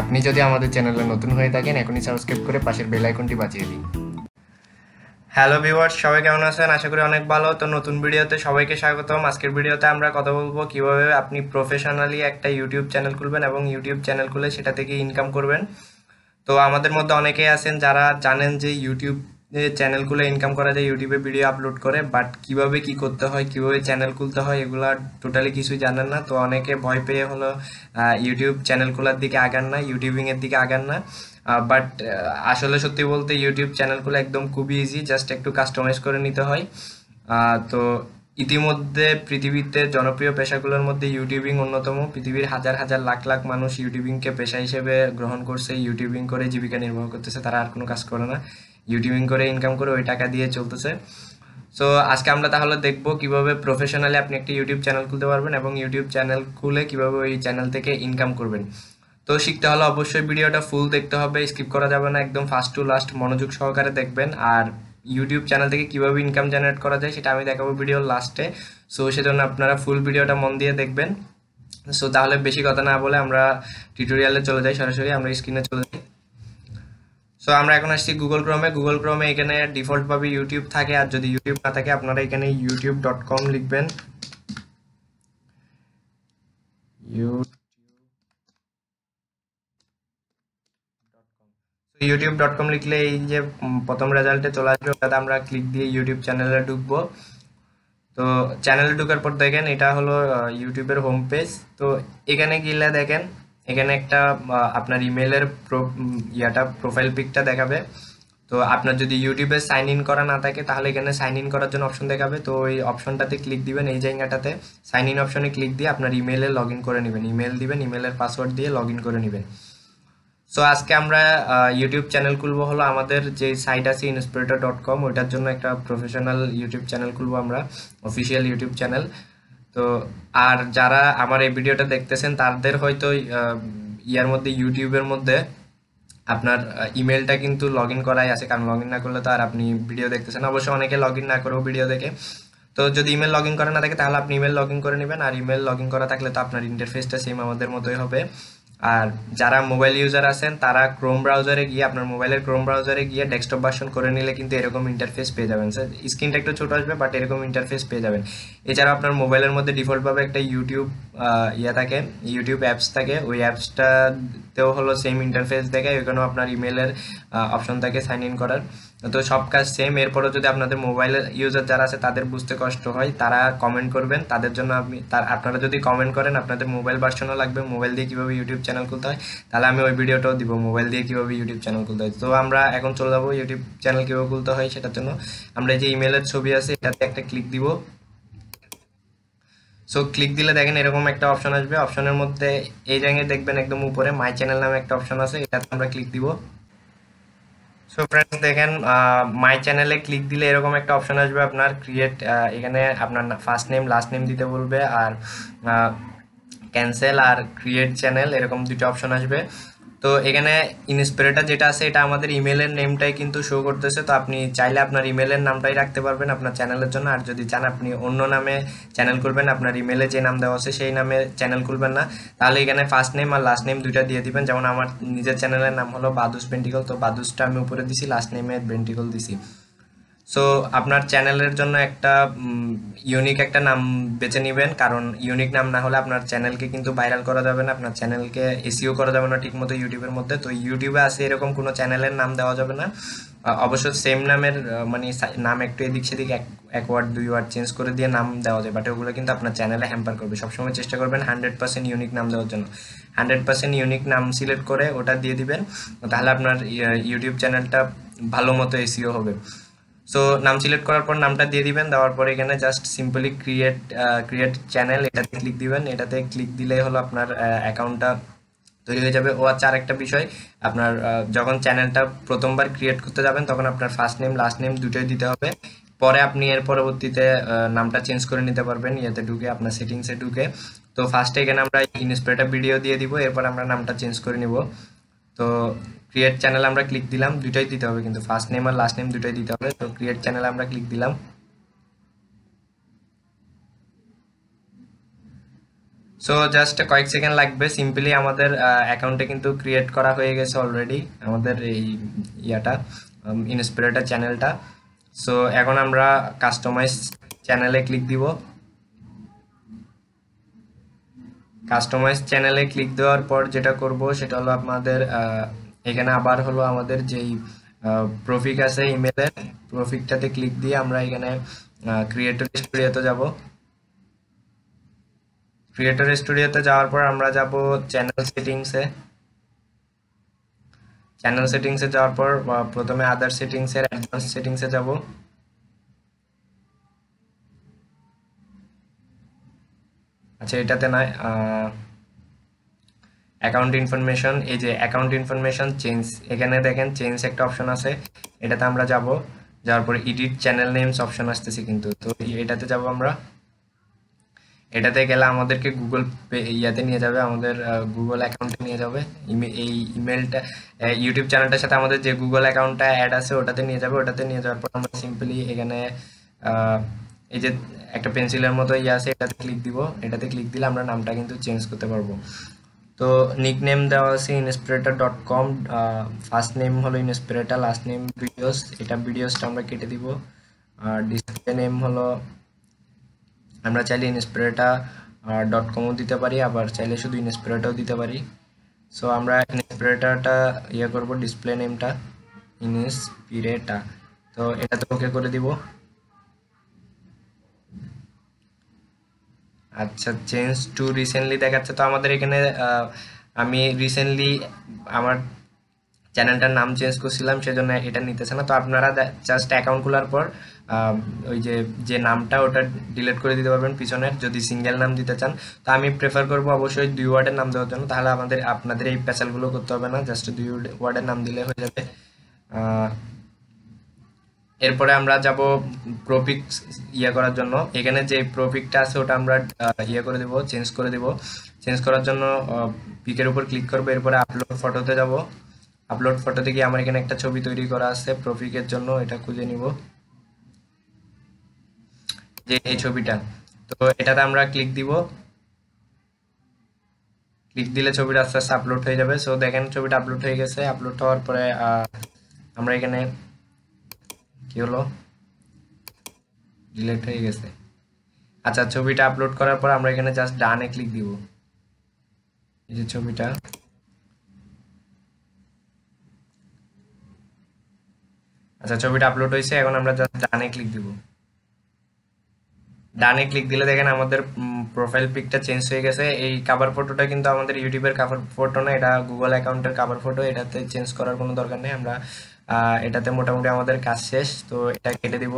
আপনি যদি আমাদের চ্যানেলে নতুন হয়ে থাকেন এখনই সাবস্ক্রাইব করে পাশের বেল আইকনটি বাজিয়ে দিন হ্যালো ভিউয়ার্স সবাই কেমন আছেন আশা করি অনেক ভালো তো নতুন ভিডিওতে সবাইকে স্বাগতম আজকের ভিডিওতে আমরা কথা বলবো কিভাবে আপনি প্রফেশনালি একটা ইউটিউব চ্যানেল খুলবেন এবং ইউটিউব চ্যানেল খুলে সেটা থেকে ইনকাম করবেন তো আমাদের মধ্যে অনেকেই আছেন যারা জানেন যে ইউটিউব চ্যানেলগুলো ইনকাম করা যায় ইউটিউবে ভিডিও আপলোড করে বাট কিভাবে কি করতে হয় কিভাবে চ্যানেল খুলতে হয় এগুলো টোটালি কিছুই জানেন না তো অনেকে ভয় পেয়ে হলো ইউটিউব চ্যানেলগুলোর দিকে আগান না ইউটিউবিংয়ের দিকে আগান না বাট আসলে সত্যি বলতে ইউটিউব চ্যানেলগুলো একদম খুবই ইজি জাস্ট একটু কাস্টমাইজ করে নিতে হয় তো ইতিমধ্যে পৃথিবীতে জনপ্রিয় পেশাগুলোর মধ্যে ইউটিউবিং অন্যতম পৃথিবীর হাজার হাজার লাখ লাখ মানুষ ইউটিউবিংকে পেশা হিসেবে গ্রহণ করছে ইউটিউবিং করে জীবিকা নির্বাহ করতেছে তারা আর কোনো কাজ করে না ইউটিউবিং করে ইনকাম করে ওই টাকা দিয়ে চলতেছে সো আজকে আমরা তাহলে দেখবো কিভাবে প্রফেশনালি আপনি একটা ইউটিউব চ্যানেল খুলতে পারবেন এবং ইউটিউব চ্যানেল খুলে কিভাবে ওই চ্যানেল থেকে ইনকাম করবেন তো শিখতে হলে অবশ্যই ভিডিওটা ফুল দেখতে হবে স্কিপ করা যাবে না একদম ফার্স্ট টু লাস্ট মনোযোগ সহকারে দেখবেন আর ইউটিউব চ্যানেল থেকে কিভাবে ইনকাম জেনারেট করা যায় সেটা আমি দেখাবো ভিডিওর লাস্টে সো সেজন্য আপনারা ফুল ভিডিওটা মন দিয়ে দেখবেন সো তাহলে বেশি কথা না বলে আমরা টিউটোরিয়ালে চলে যাই সরাসরি আমরা স্ক্রিনে চলে সো আমরা এখন আসছি গুগল ক্রমে গুগল ক্রমে এখানে ডিফল্টভাবে ইউটিউব থাকে আর যদি ইউটিউব না থাকে আপনারা এখানে ইউটিউব ডট কম লিখবেন ইউটিউব ডট কম লিখলে এই যে প্রথম রেজাল্টে চলে আসবে ওটাতে আমরা ক্লিক দিয়ে ইউটিউব চ্যানেলে ঢুকবো তো চ্যানেলে ঢুকার পর দেখেন এটা হলো ইউটিউবের হোম পেজ তো এখানে গেলে দেখেন এখানে একটা আপনার ইমেলের ইয়াটা প্রোফাইল পিকটা দেখাবে তো আপনার যদি ইউটিউবে সাইন ইন করা না থাকে তাহলে এখানে সাইন ইন করার জন্য অপশন দেখাবে তো ওই অপশনটাতে ক্লিক দিবেন এই জায়গাটাতে সাইন ইন অপশনে ক্লিক দিয়ে আপনার ইমেলে লগ ইন করে নেবেন ইমেল দিবেন ইমেলের পাসওয়ার্ড দিয়ে লগ ইন করে নেবেন সো আজকে আমরা ইউটিউব চ্যানেল খুলবো হলো আমাদের যে সাইট আছে ইনস্পিরেটর ডট কম ওইটার জন্য একটা প্রফেশনাল ইউটিউব চ্যানেল খুলবো আমরা অফিসিয়াল ইউটিউব চ্যানেল তো আর যারা আমার এই ভিডিওটা দেখতেছেন তাদের হয়তো ইয়ার মধ্যে ইউটিউবের মধ্যে আপনার ইমেলটা কিন্তু লগ ইন করাই আছে কারণ লগ ইন না করলে তো আর আপনি ভিডিও দেখতেছেন অবশ্যই অনেকে লগ ইন না করেও ভিডিও দেখে তো যদি ইমেল লগ ইন করা না থাকে তাহলে আপনি ইমেল লগ ইন করে নেবেন আর ইমেল লগ ইন করা থাকলে তো আপনার ইন্টারফেসটা সেম আমাদের মতোই হবে আর যারা মোবাইল ইউজার আছেন তারা ক্রোম ব্রাউজারে গিয়ে আপনার মোবাইলের ক্রোম ব্রাউজারে গিয়ে ডেস্কটপ ভার্সন করে নিলে কিন্তু এরকম ইন্টারফেস পেয়ে যাবেন স্যার স্ক্রিনটা একটু ছোটো আসবে বাট এরকম ইন্টারফেস পেয়ে যাবেন এছাড়া আপনার মোবাইলের মধ্যে ডিফল্টভাবে একটা ইউটিউব ইয়ে থাকে ইউটিউব অ্যাপস থাকে ওই অ্যাপসটা তেও হলো সেম ইন্টারফেস দেখায় ওইখানেও আপনার ইমেলের অপশন থাকে সাইন ইন করার তো সব কাজ সেম এরপরও যদি আপনাদের মোবাইলের ইউজার যারা আছে তাদের বুঝতে কষ্ট হয় তারা কমেন্ট করবেন তাদের জন্য আপনি তার আপনারা যদি কমেন্ট করেন আপনাদের মোবাইল ভার্সনও লাগবে মোবাইল দিয়ে কীভাবে ইউটিউব চ্যানেল খুলতে হয় তাহলে আমি ওই ভিডিওটাও দিব মোবাইল দিয়ে কীভাবে ইউটিউব চ্যানেল খুলতে হয় তো আমরা এখন চলে যাবো ইউটিউব চ্যানেল কীভাবে খুলতে হয় সেটার জন্য আমরা যে ইমেলের ছবি আছে এটাতে একটা ক্লিক দিব সো ক্লিক দিলে দেখেন এরকম একটা অপশন আসবে অপশনের মধ্যে এই জায়গায় দেখবেন একদম উপরে মাই চ্যানেল নামে একটা অপশন আছে এটাতে আমরা ক্লিক দিব সো ফ্রেন্ডস দেখেন মাই চ্যানেলে ক্লিক দিলে এরকম একটা অপশন আসবে আপনার ক্রিয়েট এখানে আপনার ফার্স্ট নেম লাস্ট নেম দিতে বলবে আর ক্যান্সেল আর ক্রিয়েট চ্যানেল এরকম দুটো অপশন আসবে তো এখানে ইনস্পিরেটার যেটা আছে এটা আমাদের ইমেলের নেমটাই কিন্তু শো করতেছে তো আপনি চাইলে আপনার ইমেলের নামটাই রাখতে পারবেন আপনার চ্যানেলের জন্য আর যদি চান আপনি অন্য নামে চ্যানেল খুলবেন আপনার ইমেলে যে নাম দেওয়া আছে সেই নামে চ্যানেল খুলবেন না তাহলে এখানে ফার্স্ট নেম আর লাস্ট নেম দুইটা দিয়ে দিবেন যেমন আমার নিজের চ্যানেলের নাম হলো বাদুস পেন্টিকল তো বাদুসটা আমি উপরে দিছি লাস্ট নেমে পেন্টিকল দিছি সো আপনার চ্যানেলের জন্য একটা ইউনিক একটা নাম বেছে নেবেন কারণ ইউনিক নাম না হলে আপনার চ্যানেলকে কিন্তু ভাইরাল করা যাবে না আপনার চ্যানেলকে এসিও e করা যাবে না ঠিকমতো ইউটিউবের মধ্যে তো ইউটিউবে আছে এরকম কোনো চ্যানেলের নাম দেওয়া যাবে না অবশ্য সেম নামের মানে নাম একটু এদিক সেদিক এক ওয়ার্ড দুই ওয়ার্ড চেঞ্জ করে দিয়ে নাম দেওয়া যায় বাট ওগুলো কিন্তু আপনার চ্যানেলে হ্যাম্পার করবে সবসময় চেষ্টা করবেন হান্ড্রেড পার্সেন্ট ইউনিক নাম দেওয়ার জন্য হান্ড্রেড পার্সেন্ট ইউনিক নাম সিলেক্ট করে ওটা দিয়ে দিবেন তাহলে আপনার ইউটিউব চ্যানেলটা ভালো মতো এসিও e হবে সো নাম সিলেক্ট করার পর নামটা দিয়ে দিবেন দেওয়ার পর এখানে just simply create create channel এটাতে ক্লিক দিবেন এটাতে ক্লিক দিলেই হলো আপনার অ্যাকাউন্টটা তৈরি হয়ে যাবে ও আচ্ছা আরেকটা বিষয় আপনার যখন চ্যানেলটা প্রথমবার ক্রিয়েট করতে যাবেন তখন আপনার ফার্স্ট নেম লাস্ট নেম দুটোই দিতে হবে পরে আপনি এর পরবর্তীতে নামটা চেঞ্জ করে নিতে পারবেন ইয়েতে ঢুকে আপনার সেটিংসে ঢুকে তো ফার্স্টে এখানে আমরা ইনস্পিরেটার ভিডিও দিয়ে দিব এরপর আমরা নামটা চেঞ্জ করে নিব তো ক্রিয়েট চ্যানেল আমরা ক্লিক দিলাম দুটাই দিতে হবে কিন্তু ফার্স্ট নেম আর লাস্ট নেম দুটাই দিতে হবে তো ক্রিয়েট চ্যানেল আমরা ক্লিক দিলাম সো জাস্ট কয়েক সেকেন্ড লাগবে সিম্পলি আমাদের অ্যাকাউন্টে কিন্তু ক্রিয়েট করা হয়ে গেছে অলরেডি আমাদের এই ইয়াটা ইনস্পিরেটার চ্যানেলটা সো এখন আমরা কাস্টমাইজ চ্যানেলে ক্লিক দিব কাস্টমাইজ চ্যানেলে ক্লিক দেওয়ার পর যেটা করব সেটা হলো আমাদের এখানে আবার হলো আমাদের যেই প্রফিক আছে ইমেলের প্রফিকটাতে ক্লিক দিয়ে আমরা এখানে ক্রিয়েটর স্টুডিওতে যাব ক্রিয়েটর স্টুডিওতে যাওয়ার পর আমরা যাব চ্যানেল সেটিংসে চ্যানেল সেটিংসে যাওয়ার পর প্রথমে আদার সেটিংসের অ্যাডভান্স সেটিংসে যাব আচ্ছা এটাতে নয় অ্যাকাউন্ট ইনফরমেশন এই যে অ্যাকাউন্ট ইনফরমেশন চেঞ্জ এখানে দেখেন চেঞ্জ একটা অপশন আছে এটাতে আমরা যাব যাওয়ার পরে ইডিট চ্যানেল নেমস অপশন আসতেছে কিন্তু তো এটাতে যাব আমরা এটাতে গেলে আমাদেরকে গুগল পে ইয়াতে নিয়ে যাবে আমাদের গুগল অ্যাকাউন্টে নিয়ে যাবে এই ইমেলটা ইউটিউব চ্যানেলটার সাথে আমাদের যে গুগল অ্যাকাউন্টটা অ্যাড আছে ওটাতে নিয়ে যাবে ওটাতে নিয়ে যাওয়ার পর আমরা সিম্পলি এখানে এই যে একটা পেন্সিলের মতো ইয়ে আছে এটাতে ক্লিক দিব এটাতে ক্লিক দিলে আমরা নামটা কিন্তু চেঞ্জ করতে পারবো তো নিক নেম দেওয়া আছে Inspirator dot com first name হলো ইনস্পিরেটার লাস্ট নেম ভিডিওস এটা ভিডিওসটা আমরা কেটে দিব আর ডিসপ্লে নেম হলো আমরা চাইলে ইনস্পিরেটা ডট কমও দিতে পারি আবার চাইলে শুধু ইনস্পিরেটাও দিতে পারি সো আমরা ইনস্পিরেটারটা ইয়ে করব ডিসপ্লে নেমটা ইনস্পিরেটা তো এটা তো ওকে করে দিব আচ্ছা চেঞ্জ টু রিসেন্টলি দেখাচ্ছে তো আমাদের এখানে আমি রিসেন্টলি আমার চ্যানেলটার নাম চেঞ্জ করছিলাম সেজন্য এটা নিতেছে না তো আপনারা জাস্ট অ্যাকাউন্ট খোলার পর ওই যে যে নামটা ওটা ডিলিট করে দিতে পারবেন পিছনের যদি সিঙ্গেল নাম দিতে চান তো আমি প্রেফার করব অবশ্যই দুই ওয়ার্ডের নাম দেওয়ার জন্য তাহলে আমাদের আপনাদের এই প্যাচালগুলো করতে হবে না জাস্ট দুই ওয়ার্ডের নাম দিলে হয়ে যাবে এরপরে আমরা যাব প্রফিক ইয়ে করার জন্য এখানে যে প্রফিকটা আছে ওটা আমরা ইয়ে করে দেব চেঞ্জ করে দেব চেঞ্জ করার জন্য পিকের উপর ক্লিক করবো এরপরে আপলোড ফটোতে যাব আপলোড ফটো গিয়ে আমার এখানে একটা ছবি তৈরি করা আছে প্রফিকের জন্য এটা খুঁজে নিব যে এই ছবিটা তো এটাতে আমরা ক্লিক দিব ক্লিক দিলে ছবিটা আস্তে আস্তে আপলোড হয়ে যাবে সো দেখেন ছবিটা আপলোড হয়ে গেছে আপলোড হওয়ার পরে আমরা এখানে কি হলো ডিলেট হয়ে গেছে আচ্ছা ছবিটা আপলোড করার পর আমরা এখানে জাস্ট ডানে ক্লিক দিব এই যে ছবিটা আচ্ছা ছবিটা আপলোড হয়েছে এখন আমরা জাস্ট ডানে ক্লিক দিব ডানে ক্লিক দিলে দেখেন আমাদের প্রোফাইল পিকটা চেঞ্জ হয়ে গেছে এই কাভার ফটোটা কিন্তু আমাদের ইউটিউবের কাভার ফটো না এটা গুগল অ্যাকাউন্টের কাভার ফটো এটাতে চেঞ্জ করার কোনো দরকার নেই আমরা এটাতে মোটামুটি আমাদের কাজ শেষ তো এটা কেটে দিব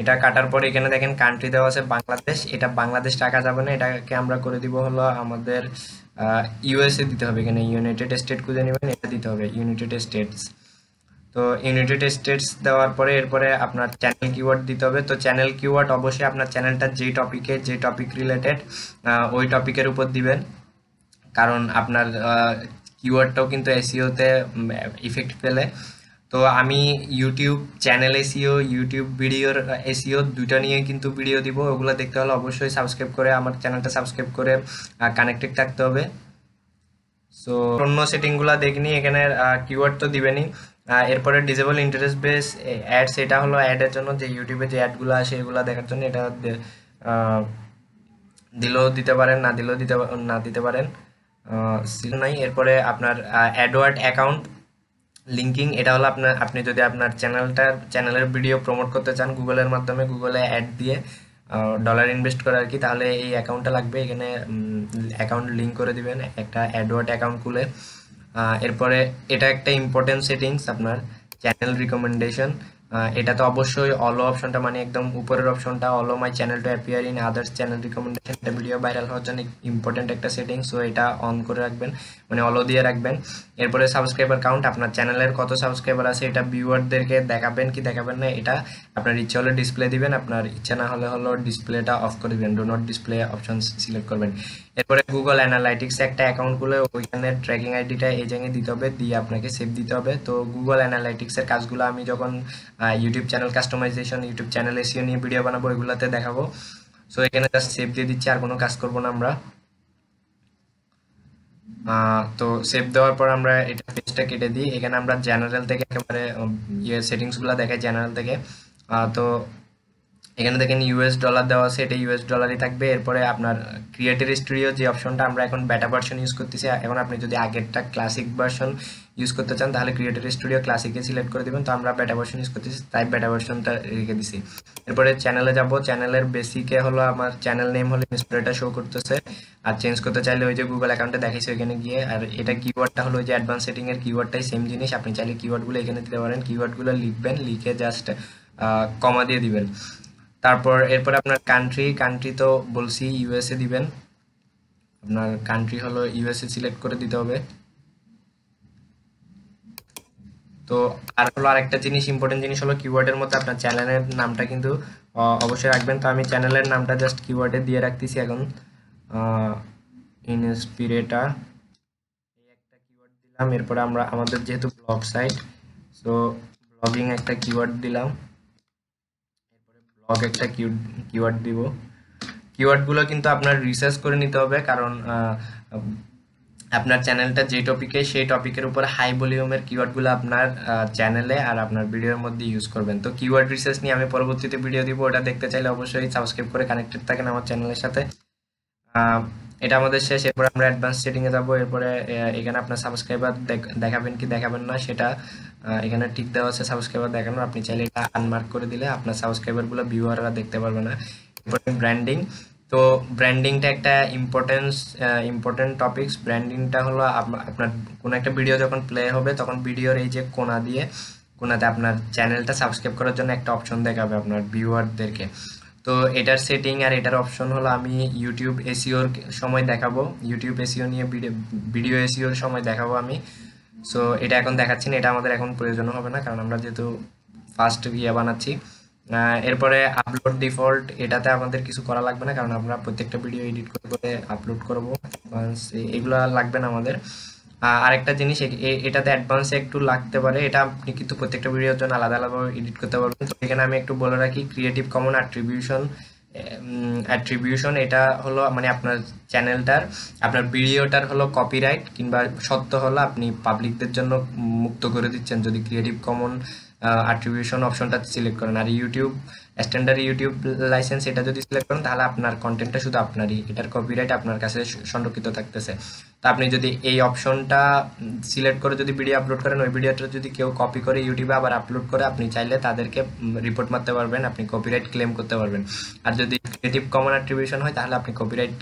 এটা কাটার পরে এখানে দেখেন কান্ট্রি দেওয়া আছে বাংলাদেশ এটা বাংলাদেশ টাকা যাবে না এটাকে আমরা করে দিব হলো আমাদের ইউএসএ দিতে হবে এখানে ইউনাইটেড স্টেট খুঁজে নেবেন এটা দিতে হবে ইউনাইটেড স্টেটস তো ইউনাইটেড স্টেটস দেওয়ার পরে এরপরে আপনার চ্যানেল কিওয়ার্ড দিতে হবে তো চ্যানেল কিওয়ার্ড অবশ্যই আপনার চ্যানেলটা যে টপিকে যে টপিক রিলেটেড ওই টপিকের উপর দিবেন কারণ আপনার কিওয়ার্ডটাও কিন্তু এসিওতে e ইফেক্ট পেলে তো আমি ইউটিউব চ্যানেল এসিও ইউটিউব ভিডিওর এসিও দুইটা নিয়ে কিন্তু ভিডিও দিব ওগুলো দেখতে হলে অবশ্যই সাবস্ক্রাইব করে আমার চ্যানেলটা সাবস্ক্রাইব করে কানেক্টেড থাকতে হবে সো অন্য সেটিংগুলো দেখিনি এখানে কিওয়ার্ড তো দিবেনি এরপরে ডিজেবল ইন্টারেস্ট বেস অ্যাডস এটা হলো অ্যাডের জন্য যে ইউটিউবে যে অ্যাডগুলো আসে এগুলো দেখার জন্য এটা দিলেও দিতে পারেন না দিলেও দিতে না দিতে পারেন নাই এরপরে আপনার অ্যাডওয়ার্ড অ্যাকাউন্ট লিঙ্কিং এটা হলো আপনার আপনি যদি আপনার চ্যানেলটার চ্যানেলের ভিডিও প্রমোট করতে চান গুগলের মাধ্যমে গুগলে অ্যাড দিয়ে ডলার ইনভেস্ট করে আর কি তাহলে এই অ্যাকাউন্টটা লাগবে এখানে অ্যাকাউন্ট লিঙ্ক করে দিবেন একটা অ্যাডওয়ার্ড অ্যাকাউন্ট খুলে এরপরে এটা একটা ইম্পর্টেন্ট সেটিংস আপনার চ্যানেল রিকমেন্ডেশন এটা তো অবশ্যই অলো অপশনটা মানে একদম উপরের অপশনটা allow my channel to appear in others channel recommendation এটা ভিডিও ভাইরাল হওয়ার জন্য ইম্পর্টেন্ট একটা সেটিং সো এটা অন করে রাখবেন মানে অলো দিয়ে রাখবেন এরপরে সাবস্ক্রাইবার কাউন্ট আপনার চ্যানেলের কত সাবস্ক্রাইবার আছে এটা ভিউয়ারদেরকে দেখাবেন কি দেখাবেন না এটা আপনার ইচ্ছে হলে ডিসপ্লে দিবেন আপনার ইচ্ছা না হলে হলো ডিসপ্লেটা অফ করে দিবেন do not display option select করবেন এরপরে গুগল অ্যানালাইটিক্স একটা অ্যাকাউন্ট খুলে ওইখানে ট্র্যাকিং আইডিটা এই জায়গায় দিতে হবে দিয়ে আপনাকে সেভ দিতে হবে তো গুগল অ্যানালাইটিক্সের কাজগুলো আমি যখন YouTube channel customisation YouTube channel SEO নিয়ে ভিডিও বানাবো এগুলোতে দেখাবো সো এখানে জাস্ট সেভ দিয়ে দিচ্ছি আর কোনো কাজ করব না আমরা তো সেভ দেওয়ার পর আমরা এটা পেজটা কেটে দিই এখানে আমরা জেনারেল থেকে একেবারে ইয়ে সেটিংসগুলো দেখাই জেনারেল থেকে তো এখানে দেখেন ইউএস ডলার দেওয়া আছে এটা ইউএস ডলারই থাকবে এরপরে আপনার ক্রিয়েটার স্টুডিও যে অপশনটা আমরা এখন বেটা ভার্সন ইউজ করতেছি এখন আপনি যদি আগেরটা ক্লাসিক ভার্সন ইউজ করতে চান তাহলে ক্রিয়েটার স্টুডিও ক্লাসিকে সিলেক্ট করে দেবেন তো আমরা বেটা ভার্সন ইউজ করতেছি তাই বেটা ভার্সনটা রেখে দিছি এরপরে চ্যানেলে যাব চ্যানেলের বেসিকে হলো আমার চ্যানেল নেম হলো ইনস্প্রেটা শো করতেছে আর চেঞ্জ করতে চাইলে ওই যে গুগল অ্যাকাউন্টে দেখেছি ওইখানে গিয়ে আর এটা কিওয়ার্ডটা হলো ওই যে অ্যাডভান্স সেটিং এর কিওয়ার্ডটাই সেম জিনিস আপনি চাইলে কিওয়ার্ডগুলো এখানে দিতে পারেন কিওয়ার্ডগুলো লিখবেন লিখে জাস্ট কমা দিয়ে দিবেন তারপর এরপরে আপনার কান্ট্রি কান্ট্রি তো বলছি ইউএসএ দিবেন আপনার কান্ট্রি হলো ইউএসএ সিলেক্ট করে দিতে হবে তো আর হলো আরেকটা জিনিস ইম্পর্টেন্ট জিনিস হলো কিওয়ার্ডের মধ্যে আপনার চ্যানেলের নামটা কিন্তু অবশ্যই রাখবেন তো আমি চ্যানেলের নামটা জাস্ট কিওয়ার্ডে দিয়ে রাখতেছি এখন ইনস্পিরেটা এই একটা কিওয়ার্ড দিলাম এরপরে আমরা আমাদের যেহেতু ব্লগ সাইট সো ব্লগিং একটা কিওয়ার্ড দিলাম ব্লগ একটা কিওয়ার্ড দিব কিওয়ার্ডগুলো কিন্তু আপনার রিসার্চ করে নিতে হবে কারণ আপনার চ্যানেলটা যে টপিকে সেই টপিকের উপর হাই ভলিউমের কিওয়ার্ডগুলো আপনার চ্যানেলে আর আপনার ভিডিওর মধ্যে ইউজ করবেন তো কিওয়ার্ড রিসার্চ নিয়ে আমি পরবর্তীতে ভিডিও দিব ওটা দেখতে চাইলে অবশ্যই সাবস্ক্রাইব করে কানেক্টেড থাকেন আমার চ্যানেলের সাথে এটা আমাদের শেষ এরপর আমরা অ্যাডভান্স এ যাব এরপরে এখানে আপনার সাবস্ক্রাইবার দেখাবেন কি দেখাবেন না সেটা এখানে টিক দেওয়া আছে সাবস্ক্রাইবার দেখানো আপনি চাইলে এটা আনমার্ক করে দিলে আপনার সাবস্ক্রাইবার গুলো ভিউয়াররা দেখতে পারবে না এরপরে ব্র্যান্ডিং তো ব্র্যান্ডিংটা একটা ইম্পর্টেন্স ইম্পর্টেন্ট টপিকস ব্র্যান্ডিংটা হলো আপনার কোনো একটা ভিডিও যখন প্লে হবে তখন ভিডিওর এই যে কোনা দিয়ে কোনাতে আপনার চ্যানেলটা সাবস্ক্রাইব করার জন্য একটা অপশন দেখাবে আপনার ভিউয়ারদেরকে তো এটার সেটিং আর এটার অপশন হলো আমি ইউটিউব এসিওর e সময় দেখাবো ইউটিউব এসিও e নিয়ে ভিডিও এসিওর e সময় দেখাবো আমি সো এটা এখন দেখাচ্ছি না এটা আমাদের এখন প্রয়োজন হবে না কারণ আমরা যেহেতু ফার্স্ট ইয়ে বানাচ্ছি এরপরে আপলোড ডিফল্ট এটাতে আমাদের কিছু করা লাগবে না কারণ আমরা প্রত্যেকটা ভিডিও এডিট করে করে আপলোড করবো এগুলো লাগবে না আমাদের আরেকটা জিনিস এটাতে অ্যাডভান্সে একটু লাগতে পারে এটা আপনি কিন্তু প্রত্যেকটা ভিডিওর জন্য আলাদা আলাদাভাবে এডিট করতে পারবেন তো এখানে আমি একটু বলে রাখি ক্রিয়েটিভ কমন অ্যাট্রিবিউশন অ্যাট্রিবিউশন এটা হলো মানে আপনার চ্যানেলটার আপনার ভিডিওটার হলো কপিরাইট কিংবা সত্য হলো আপনি পাবলিকদের জন্য মুক্ত করে দিচ্ছেন যদি ক্রিয়েটিভ কমন অ্যাট্রিবিউশন অপশনটা সিলেক্ট করেন আর ইউটিউব স্ট্যান্ডার্ড ইউটিউব লাইসেন্স এটা যদি সিলেক্ট করেন তাহলে আপনার কন্টেন্টটা শুধু আপনারই এটার কপিরাইট আপনার কাছে সংরক্ষিত থাকতেছে তো আপনি যদি এই অপশনটা সিলেক্ট করে যদি ভিডিও আপলোড করেন ওই ভিডিওটা যদি কেউ কপি করে ইউটিউবে আবার আপলোড করে আপনি চাইলে তাদেরকে রিপোর্ট মারতে পারবেন আপনি কপিরাইট ক্লেম করতে পারবেন আর যদি ক্রিয়েটিভ কমন অ্যাট্রিবিউশন হয় তাহলে আপনি কপিরাইট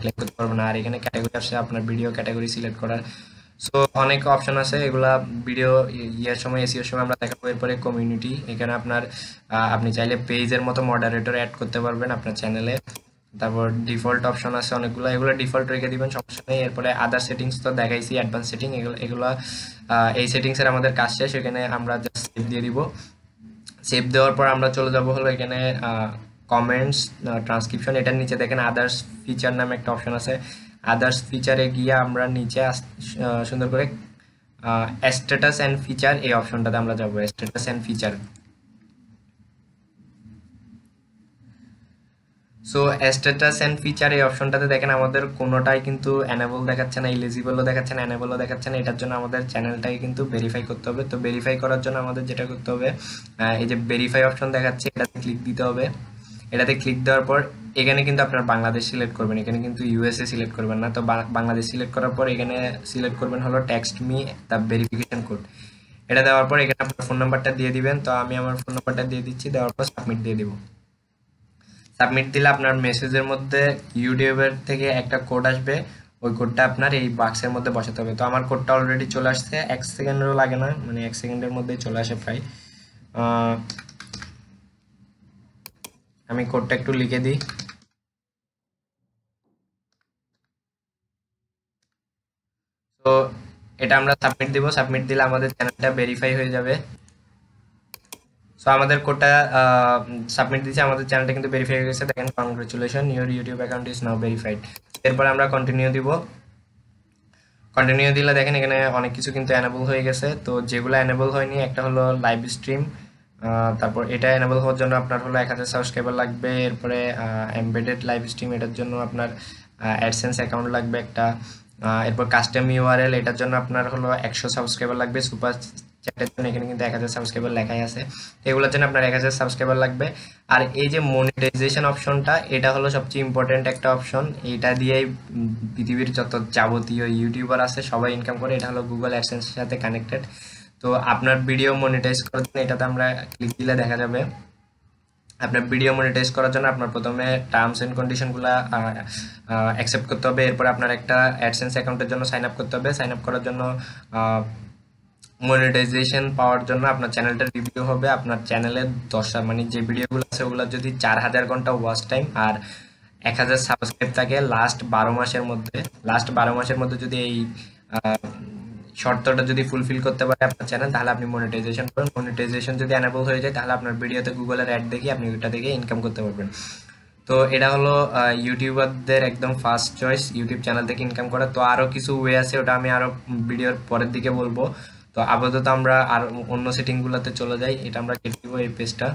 ক্লেম করতে পারবেন আর এখানে ক্যাটাগরি আসছে আপনার ভিডিও ক্যাটাগরি সিলেক্ট করার সো অনেক অপশন আছে এগুলা ভিডিও ইয়ার সময় এসিওর সময় আমরা দেখাবো এরপরে কমিউনিটি এখানে আপনার আপনি চাইলে পেজের মতো মডারেটর অ্যাড করতে পারবেন আপনার চ্যানেলে তারপর ডিফল্ট অপশন আছে অনেকগুলো এগুলো ডিফল্ট রেখে দিবেন সমস্যা নেই এরপরে আদার সেটিংস তো দেখাইছি অ্যাডভান্স সেটিং এগুলো এগুলো এই সেটিংসের আমাদের কাজ শেষ এখানে আমরা জাস্ট সেভ দিয়ে দিব সেভ দেওয়ার পর আমরা চলে যাব হলো এখানে কমেন্টস ট্রান্সক্রিপশন এটার নিচে দেখেন আদার্স ফিচার নামে একটা অপশন আছে আদার্স ফিচারে গিয়ে আমরা নিচে সুন্দর করে স্ট্যাটাস অ্যান্ড ফিচার এই অপশনটাতে আমরা যাবো status and feature so status and feature এই অপশনটাতে দেখেন আমাদের কোনোটাই কিন্তু অ্যানেবল দেখাচ্ছে না ইলিজিবলও দেখাচ্ছে না অ্যানেবলও দেখাচ্ছে না এটার জন্য আমাদের চ্যানেলটাকে কিন্তু ভেরিফাই করতে হবে তো ভেরিফাই করার জন্য আমাদের যেটা করতে হবে এই যে ভেরিফাই অপশন দেখাচ্ছে এটাতে ক্লিক দিতে হবে এটাতে ক্লিক দেওয়ার পর এখানে কিন্তু আপনার বাংলাদেশ সিলেক্ট করবেন এখানে কিন্তু ইউএসএ সিলেক্ট করবেন না তো বাংলাদেশ সিলেক্ট করার পর এখানে সিলেক্ট করবেন হলো text me the verification code এটা দেওয়ার পর এখানে আপনার ফোন নাম্বারটা দিয়ে দিবেন তো আমি আমার ফোন নাম্বারটা দিয়ে দিচ্ছি দেওয়ার পর সাবমিট দিয়ে দেবো সাবমিট দিলে আপনার মেসেজের মধ্যে ইউটিউবের থেকে একটা কোড আসবে ওই কোডটা আপনার এই বাক্সের মধ্যে বসাতে হবে তো আমার কোডটা অলরেডি চলে আসছে এক সেকেন্ডেরও লাগে না মানে এক সেকেন্ডের মধ্যে চলে আসে প্রায় আমি কোডটা একটু লিখে দিই তো এটা আমরা সাবমিট দিব সাবমিট দিলে আমাদের চ্যানেলটা ভেরিফাই হয়ে যাবে সো আমাদের কোডটা সাবমিট দিয়েছি আমাদের চ্যানেলটা কিন্তু ভেরিফাই হয়ে গেছে দেখেন congratulation your YouTube account is now verified এরপর আমরা কন্টিনিউ দিব কন্টিনিউ দিলে দেখেন এখানে অনেক কিছু কিন্তু অ্যানেবল হয়ে গেছে তো যেগুলো অ্যানেবল হয়নি একটা হলো লাইভ স্ট্রিম তারপর এটা অ্যানেবল হওয়ার জন্য আপনার হলো এক হাজার সাবস্ক্রাইবার লাগবে এরপরে এমবেডেড লাইভ স্ট্রিম এটার জন্য আপনার অ্যাডসেন্স অ্যাকাউন্ট লাগবে একটা এরপর কাস্টম ইউআরএল এটার জন্য আপনার হলো একশো সাবস্ক্রাইবার লাগবে সুপার চ্যাটের জন্য এখানে কিন্তু এক হাজার সাবস্ক্রাইবার লেখাই আছে এগুলোর জন্য আপনার এক হাজার সাবস্ক্রাইবার লাগবে আর এই যে মনিটাইজেশন অপশনটা এটা হলো সবচেয়ে ইম্পর্টেন্ট একটা অপশন এটা দিয়েই পৃথিবীর যত যাবতীয় ইউটিউবার আছে সবাই ইনকাম করে এটা হলো গুগল অ্যাডসেন্সের সাথে কানেক্টেড তো আপনার ভিডিও মনিটাইজ করার জন্য এটাতে আমরা ক্লিক দিলে দেখা যাবে আপনার ভিডিও মনিটাইজ করার জন্য আপনার প্রথমে টার্মস অ্যান্ড কন্ডিশনগুলো অ্যাকসেপ্ট করতে হবে এরপর আপনার একটা অ্যাডসেন্স অ্যাকাউন্টের জন্য সাইন আপ করতে হবে সাইন আপ করার জন্য মনিটাইজেশন পাওয়ার জন্য আপনার চ্যানেলটা রিভিউ হবে আপনার চ্যানেলের দশটা মানে যে ভিডিওগুলো আছে ওগুলো যদি চার হাজার ঘন্টা ওয়াচ টাইম আর এক হাজার সাবস্ক্রাইব থাকে লাস্ট বারো মাসের মধ্যে লাস্ট বারো মাসের মধ্যে যদি এই শর্তটা যদি ফুলফিল করতে পারে আপনার চ্যানেল তাহলে আপনি মনিটাইজেশন করেন মনিটাইজেশন যদি অ্যানেবল হয়ে যায় তাহলে আপনার ভিডিওতে গুগলের অ্যাড দেখে আপনি ওইটা দেখে ইনকাম করতে পারবেন তো এটা হলো ইউটিউবারদের একদম ফার্স্ট চয়েস ইউটিউব চ্যানেল থেকে ইনকাম করা তো আরও কিছু ওয়ে আছে ওটা আমি আরও ভিডিওর পরের দিকে বলবো তো আপাতত আমরা আর অন্য সেটিংগুলোতে চলে যাই এটা আমরা কেটে দিব এই পেজটা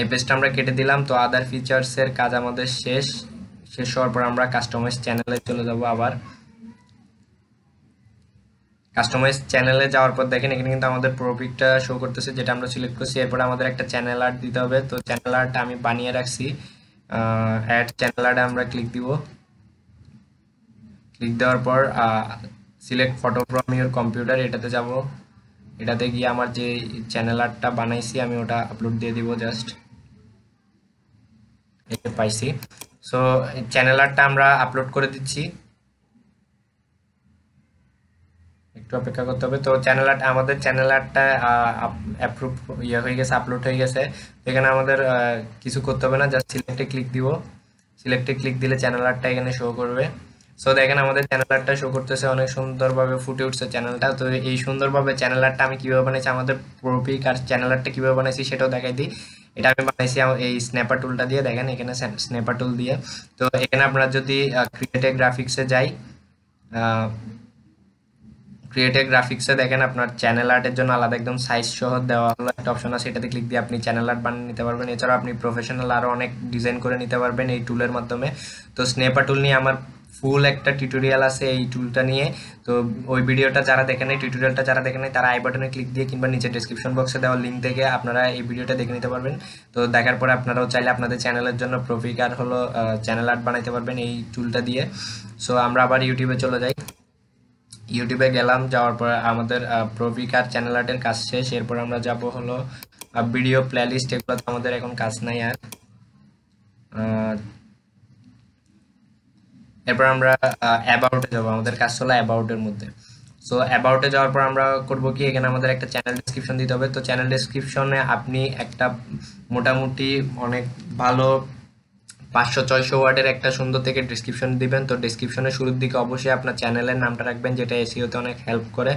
এই পেজটা আমরা কেটে দিলাম তো আদার ফিচার্সের কাজ আমাদের শেষ শেষ হওয়ার পর আমরা কাস্টমাইজ চ্যানেলে চলে যাব আবার কাস্টমাইজ চ্যানেলে যাওয়ার পর দেখেন এখানে কিন্তু আমাদের প্রফিটটা শো করতেছে যেটা আমরা সিলেক্ট করছি এরপর আমাদের একটা চ্যানেল আর্ট দিতে হবে তো চ্যানেল আর্ট আমি বানিয়ে রাখছি অ্যাড চ্যানেল আর্টে আমরা ক্লিক দিব ক্লিক দেওয়ার পর select photo from your computer এটাতে যাব এটাতে গিয়ে আমার যে চ্যানেল আর্টটা বানাইছি আমি ওটা আপলোড দিয়ে দিব জাস্ট এটা পাইছি সো চ্যানেল আর্টটা আমরা আপলোড করে দিচ্ছি একটু অপেক্ষা করতে হবে তো চ্যানেল আর্ট আমাদের চ্যানেল আর্টটা অ্যাপ্রুভ ইয়ে হয়ে গেছে আপলোড হয়ে গেছে এখানে আমাদের কিছু করতে হবে না জাস্ট সিলেক্টে ক্লিক দিব সিলেক্টে ক্লিক দিলে চ্যানেল আর্টটা এখানে শো করবে সো দেখেন আমাদের চ্যানেল আর্টটা শো করতেছে অনেক সুন্দরভাবে ফুটে উঠছে চ্যানেলটা তো এই সুন্দরভাবে চ্যানেল আর্টটা আমি কীভাবে বানাইছি আমাদের প্রপিক আর চ্যানেল আর্টটা কীভাবে বানাইছি সেটাও দেখাই দিই এটা আমি বানাইছি এই স্ন্যাপার টুলটা দিয়ে দেখেন এখানে স্ন্যাপার টুল দিয়ে তো এখানে আপনার যদি ক্রিয়েটিভ গ্রাফিক্সে যাই ক্রিয়েটেড গ্রাফিক্সে দেখেন আপনার চ্যানেল আর্টের জন্য আলাদা একদম সাইজ সহ দেওয়া হলো একটা অপশন আছে এটাতে ক্লিক দিয়ে আপনি চ্যানেল আর্ট বানিয়ে নিতে পারবেন এছাড়াও আপনি প্রফেশনাল আরও অনেক ডিজাইন করে নিতে পারবেন এই টুলের মাধ্যমে তো স্নেপা টুল নিয়ে আমার ফুল একটা টিউটোরিয়াল আছে এই টুলটা নিয়ে তো ওই ভিডিওটা যারা দেখে নেই টিউটোরিয়ালটা যারা দেখে নেই তারা আই বাটনে ক্লিক দিয়ে কিংবা নিচে ডিসক্রিপশন বক্সে দেওয়া লিঙ্ক থেকে আপনারা এই ভিডিওটা দেখে নিতে পারবেন তো দেখার পরে আপনারাও চাইলে আপনাদের চ্যানেলের জন্য প্রফিকার হলো চ্যানেল আর্ট বানাইতে পারবেন এই টুলটা দিয়ে সো আমরা আবার ইউটিউবে চলে যাই ইউটিউবে গেলাম যাওয়ার পর আমাদের প্রবিকার চ্যানেল আর্টের কাজ শেষ এরপর আমরা যাব হলো ভিডিও প্লেলিস্ট এগুলো তো আমাদের এখন কাজ নাই আর এরপর আমরা অ্যাবাউটে যাবো আমাদের কাজ চলো অ্যাবাউটের মধ্যে সো অ্যাবাউটে যাওয়ার পর আমরা করব কি এখানে আমাদের একটা চ্যানেল ডিসক্রিপশন দিতে হবে তো চ্যানেল ডিসক্রিপশনে আপনি একটা মোটামুটি অনেক ভালো পাঁচশো ছয়শো ওয়ার্ডের একটা সুন্দর থেকে ডিসক্রিপশন দিবেন তো ডিসক্রিপশনের শুরুর দিকে অবশ্যই আপনার চ্যানেলের নামটা রাখবেন যেটা এসিওতে অনেক হেল্প করে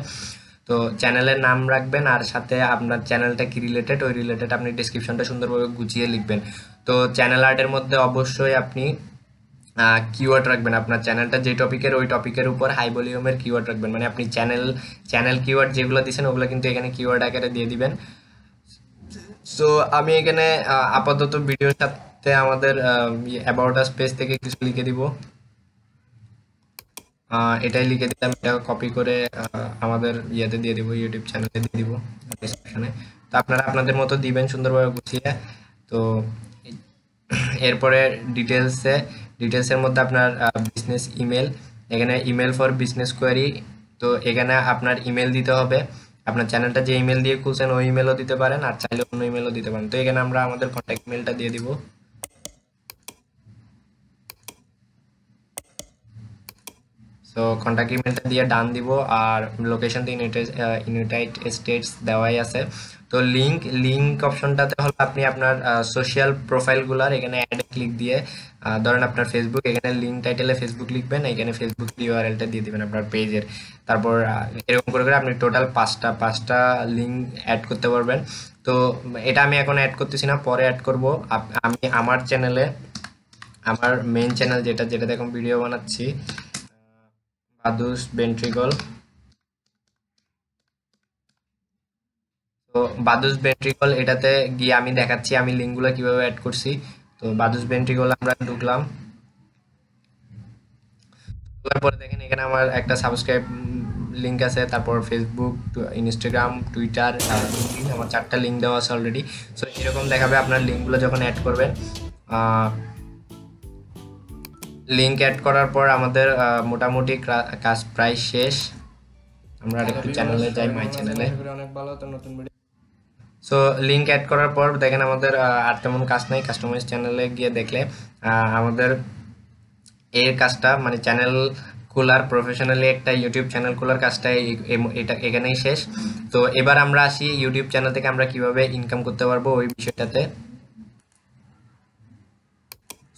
তো চ্যানেলের নাম রাখবেন আর সাথে আপনার চ্যানেলটা কি রিলেটেড ওই রিলেটেড আপনি ডিসক্রিপশনটা সুন্দরভাবে গুছিয়ে লিখবেন তো চ্যানেল আর্টের মধ্যে অবশ্যই আপনি কিওয়ার্ড রাখবেন আপনার চ্যানেলটা যে টপিকের ওই টপিকের উপর হাই ভলিউমের কিওয়ার্ড রাখবেন মানে আপনি চ্যানেল চ্যানেল কিওয়ার্ড যেগুলো দিয়েছেন ওগুলো কিন্তু এখানে কিওয়ার্ড আকারে দিয়ে দিবেন সো আমি এখানে আপাতত ভিডিওর সাথে তে আমাদের অ্যাবাউট আস পেজ থেকে কিছু লিখে দিব এটাই লিখে দিলাম এটা কপি করে আমাদের ইয়েতে দিয়ে দিব ইউটিউব চ্যানেলে দিয়ে দিব ডিসক্রিপশনে তো আপনারা আপনাদের মতো দিবেন সুন্দরভাবে গুছিয়ে তো এরপরে ডিটেলসে ডিটেলসের মধ্যে আপনার বিজনেস ইমেল এখানে ইমেল ফর বিজনেস কোয়ারি তো এখানে আপনার ইমেল দিতে হবে আপনার চ্যানেলটা যে ইমেল দিয়ে খুলছেন ওই ইমেলও দিতে পারেন আর চাইলে অন্য ইমেলও দিতে পারেন তো এখানে আমরা আমাদের কন্ট্যাক্ট ইমেলটা দিয়ে দিব তো কন্ট্যাক্ট ইমেলটা দিয়ে ডান দিব আর লোকেশন তো ইউনাইটেড স্টেটস দেওয়াই আছে তো লিঙ্ক লিঙ্ক অপশনটাতে হলো আপনি আপনার সোশ্যাল প্রোফাইলগুলার এখানে অ্যাড ক্লিক দিয়ে ধরেন আপনার ফেসবুক এখানে লিঙ্ক টাইটেলে ফেসবুক লিখবেন এখানে ফেসবুক ইউআরএলটা দিয়ে দিবেন আপনার পেজের তারপর এরকম করে করে আপনি টোটাল পাঁচটা পাঁচটা লিঙ্ক অ্যাড করতে পারবেন তো এটা আমি এখন অ্যাড করতেছি না পরে অ্যাড করব আমি আমার চ্যানেলে আমার মেন চ্যানেল যেটা যেটা দেখুন ভিডিও বানাচ্ছি adus ventricle তো বাদুস ভেন্ট্রিকল এটাতে গিয়ে আমি দেখাচ্ছি আমি লিঙ্কগুলো কিভাবে অ্যাড করছি তো বাদুস ভেন্ট্রিকল আমরা ঢুকলাম ঢুকার পরে দেখেন এখানে আমার একটা সাবস্ক্রাইব লিঙ্ক আছে তারপর ফেসবুক ইনস্টাগ্রাম টুইটার আমার চারটা লিঙ্ক দেওয়া আছে অলরেডি সো এরকম দেখাবে আপনার লিঙ্কগুলো যখন অ্যাড করবেন লিঙ্ক অ্যাড করার পর আমাদের মোটামুটি কাজ প্রায় শেষ আমরা আরেকটু চ্যানেলে যাই মাই চ্যানেলে অনেক ভালো তো নতুন ভিডিও সো লিঙ্ক অ্যাড করার পর দেখেন আমাদের আর তেমন কাজ নেই কাস্টমাইজ চ্যানেলে গিয়ে দেখলে আমাদের এর কাজটা মানে চ্যানেল খোলার প্রফেশনালি একটা ইউটিউব চ্যানেল খোলার কাজটা এটা এখানেই শেষ তো এবার আমরা আসি ইউটিউব চ্যানেল থেকে আমরা কিভাবে ইনকাম করতে পারবো ওই বিষয়টাতে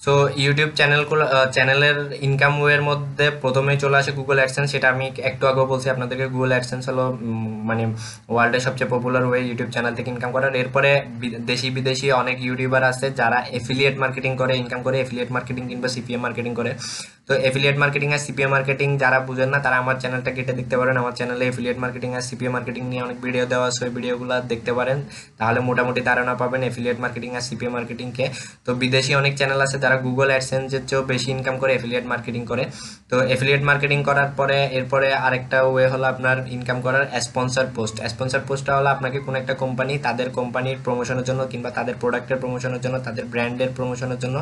সো ইউটিউব চ্যানেলগুলো চ্যানেলের ইনকাম ওয়ের মধ্যে প্রথমে চলে আসে গুগল অ্যাডসেন্স সেটা আমি একটু আগেও বলছি আপনাদেরকে গুগল অ্যাডসেন্স হলো মানে ওয়ার্ল্ডের সবচেয়ে পপুলার ওয়ে ইউটিউব চ্যানেল থেকে ইনকাম করার এরপরে দেশি বিদেশি অনেক ইউটিউবার আছে যারা এফিলিয়েট মার্কেটিং করে ইনকাম করে এফিলিয়েট মার্কেটিং কিংবা সিপিএম মার্কেটিং করে তো এফিলিয়েট মার্কেটিং আর সিপিএ মার্কেটিং যারা বুঝেন না তারা আমার চ্যানেলটা কেটে দেখতে পারেন আমার চ্যানেলে এফিলিয়েট মার্কেটিং আর সিপিএ মার্কেটিং নিয়ে অনেক ভিডিও দেওয়া আছে ওই ভিডিওগুলো দেখতে পারেন তাহলে মোটামুটি ধারণা পাবেন এফিলিয়েট মার্কেটিং আর সিপিএ মার্কেটিংকে তো বিদেশি অনেক চ্যানেল আছে যারা গুগল অ্যাডসেন্সের চেয়েও বেশি ইনকাম করে এফিলিয়েট মার্কেটিং করে তো এফিলিয়েট মার্কেটিং করার পরে এরপরে আরেকটা ওয়ে হলো আপনার ইনকাম করার স্পন্সর পোস্ট স্পন্সার পোস্টটা হলো আপনাকে কোনো একটা কোম্পানি তাদের কোম্পানির প্রমোশনের জন্য কিংবা তাদের প্রোডাক্টের প্রমোশনের জন্য তাদের ব্র্যান্ডের প্রমোশনের জন্য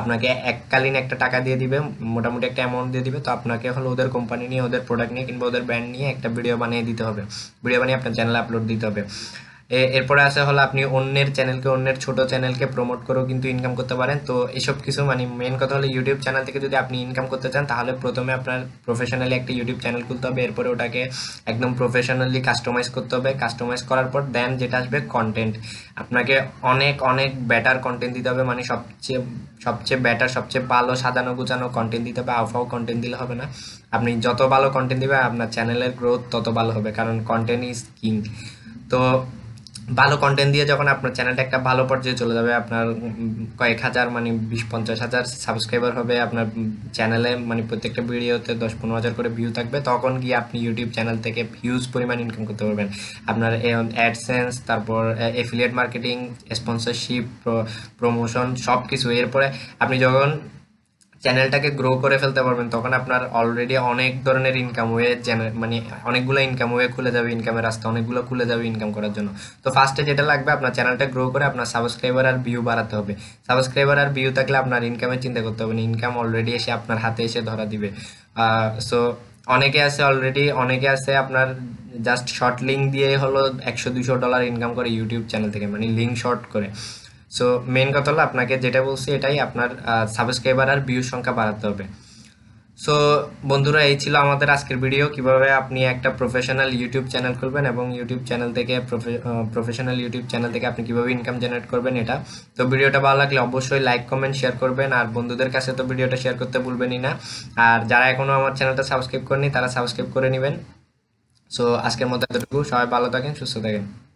আপনাকে এককালীন একটা টাকা দিয়ে দিবে মোটামুটি একটা অ্যামাউন্ট দিয়ে দিবে তো আপনাকে এখন ওদের কোম্পানি নিয়ে ওদের প্রোডাক্ট নিয়ে কিংবা ওদের ব্র্যান্ড নিয়ে একটা ভিডিও বানিয়ে দিতে হবে ভিডিও বানিয়ে আপনার চ্যানেলে আপলোড দিতে হবে এরপরে আসা হলো আপনি অন্যের চ্যানেলকে অন্যের ছোট চ্যানেলকে প্রমোট করেও কিন্তু ইনকাম করতে পারেন তো এসব কিছু মানে মেন কথা হলো ইউটিউব চ্যানেল থেকে যদি আপনি ইনকাম করতে চান তাহলে প্রথমে আপনার প্রফেশনালি একটা ইউটিউব চ্যানেল খুলতে হবে এরপরে ওটাকে একদম প্রফেশনালি কাস্টমাইজ করতে হবে কাস্টমাইজ করার পর দেন যেটা আসবে কন্টেন্ট আপনাকে অনেক অনেক বেটার কন্টেন্ট দিতে হবে মানে সবচেয়ে সবচেয়ে বেটার সবচেয়ে ভালো সাজানো গুছানো কন্টেন্ট দিতে হবে আফাও কন্টেন্ট দিলে হবে না আপনি যত ভালো কন্টেন্ট দিবে আপনার চ্যানেলের গ্রোথ তত ভালো হবে কারণ কন্টেন্ট ইজ কিং তো ভালো কন্টেন্ট দিয়ে যখন আপনার চ্যানেলটা একটা ভালো পর্যায়ে চলে যাবে আপনার কয়েক হাজার মানে বিশ পঞ্চাশ হাজার সাবস্ক্রাইবার হবে আপনার চ্যানেলে মানে প্রত্যেকটা ভিডিওতে দশ পনেরো হাজার করে ভিউ থাকবে তখন গিয়ে আপনি ইউটিউব চ্যানেল থেকে হিউজ পরিমাণ ইনকাম করতে পারবেন আপনার অ্যাডসেন্স তারপর এফিলিয়েট মার্কেটিং স্পন্সরশিপ প্রমোশন সব কিছু এরপরে আপনি যখন চ্যানেলটাকে গ্রো করে ফেলতে পারবেন তখন আপনার অলরেডি অনেক ধরনের ইনকাম ওয়ে চ্যানেল মানে অনেকগুলো ইনকাম ওয়ে খুলে যাবে ইনকামের রাস্তা অনেকগুলো খুলে যাবে ইনকাম করার জন্য তো ফার্স্টে যেটা লাগবে আপনার চ্যানেলটা গ্রো করে আপনার সাবস্ক্রাইবার আর ভিউ বাড়াতে হবে সাবস্ক্রাইবার আর ভিউ থাকলে আপনার ইনকামের চিন্তা করতে হবে না ইনকাম অলরেডি এসে আপনার হাতে এসে ধরা দিবে সো অনেকে আছে অলরেডি অনেকে আছে আপনার জাস্ট শর্ট লিঙ্ক দিয়ে হলো একশো দুশো ডলার ইনকাম করে ইউটিউব চ্যানেল থেকে মানে লিঙ্ক শর্ট করে সো মেন কথা হলো আপনাকে যেটা বলছি এটাই আপনার সাবস্ক্রাইবার আর ভিউ সংখ্যা বাড়াতে হবে সো বন্ধুরা এই ছিল আমাদের আজকের ভিডিও কিভাবে আপনি একটা প্রফেশনাল ইউটিউব চ্যানেল খুলবেন এবং ইউটিউব চ্যানেল থেকে প্রফেশনাল ইউটিউব চ্যানেল থেকে আপনি কিভাবে ইনকাম জেনারেট করবেন এটা তো ভিডিওটা ভালো লাগলে অবশ্যই লাইক কমেন্ট শেয়ার করবেন আর বন্ধুদের কাছে তো ভিডিওটা শেয়ার করতে ভুলবেনই না আর যারা এখনও আমার চ্যানেলটা সাবস্ক্রাইব করেনি তারা সাবস্ক্রাইব করে নেবেন সো আজকের মতো এতটুকু সবাই ভালো থাকেন সুস্থ থাকেন